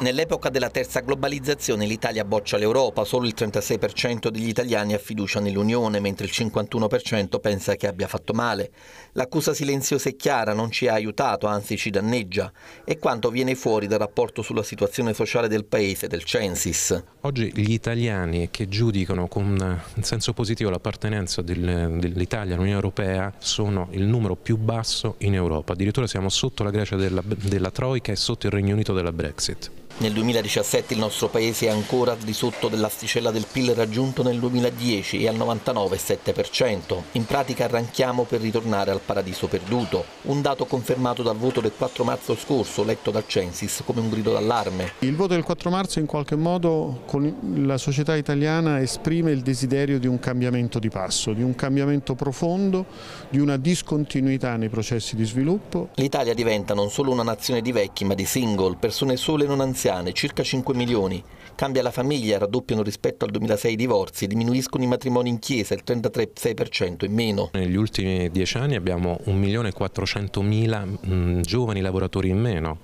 Nell'epoca della terza globalizzazione l'Italia boccia l'Europa, solo il 36% degli italiani ha fiducia nell'Unione, mentre il 51% pensa che abbia fatto male. L'accusa silenziosa e chiara, non ci ha aiutato, anzi ci danneggia. E quanto viene fuori dal rapporto sulla situazione sociale del paese, del Censis. Oggi gli italiani che giudicano con eh, senso positivo l'appartenenza dell'Italia all'Unione Europea sono il numero più basso in Europa, addirittura siamo sotto la Grecia della, della Troica e sotto il Regno Unito della Brexit. Nel 2017 il nostro paese è ancora di sotto dell'asticella del PIL raggiunto nel 2010 e al 99,7%. In pratica arranchiamo per ritornare al paradiso perduto, un dato confermato dal voto del 4 marzo scorso letto dal Censis come un grido d'allarme. Il voto del 4 marzo in qualche modo con la società italiana esprime il desiderio di un cambiamento di passo, di un cambiamento profondo, di una discontinuità nei processi di sviluppo. L'Italia diventa non solo una nazione di vecchi ma di single, persone sole non anziane anziane, circa 5 milioni. Cambia la famiglia, raddoppiano rispetto al 2006 i divorzi, diminuiscono i matrimoni in chiesa, il 33,6% in meno. Negli ultimi dieci anni abbiamo 1.400.000 mm, giovani lavoratori in meno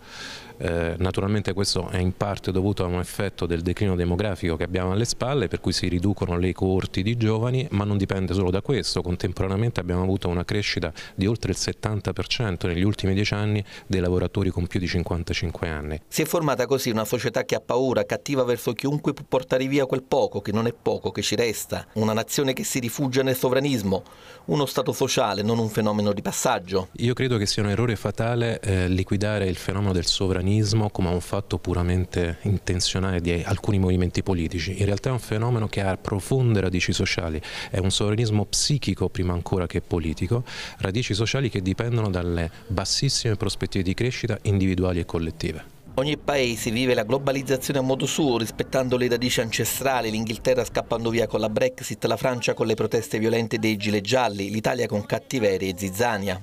eh, naturalmente questo è in parte dovuto a un effetto del declino demografico che abbiamo alle spalle, per cui si riducono le coorti di giovani, ma non dipende solo da questo. Contemporaneamente abbiamo avuto una crescita di oltre il 70% negli ultimi dieci anni dei lavoratori con più di 55 anni. Si è formata così una società che ha paura, cattiva verso chiunque può portare via quel poco, che non è poco, che ci resta. Una nazione che si rifugia nel sovranismo, uno Stato sociale, non un fenomeno di passaggio. Io credo che sia un errore fatale eh, liquidare il fenomeno del sovranismo l'esteranismo come un fatto puramente intenzionale di alcuni movimenti politici, in realtà è un fenomeno che ha profonde radici sociali, è un sovranismo psichico prima ancora che politico, radici sociali che dipendono dalle bassissime prospettive di crescita individuali e collettive. Ogni paese vive la globalizzazione a modo suo, rispettando le radici ancestrali, l'Inghilterra scappando via con la Brexit, la Francia con le proteste violente dei gilet gialli, l'Italia con cattiverie e zizzania.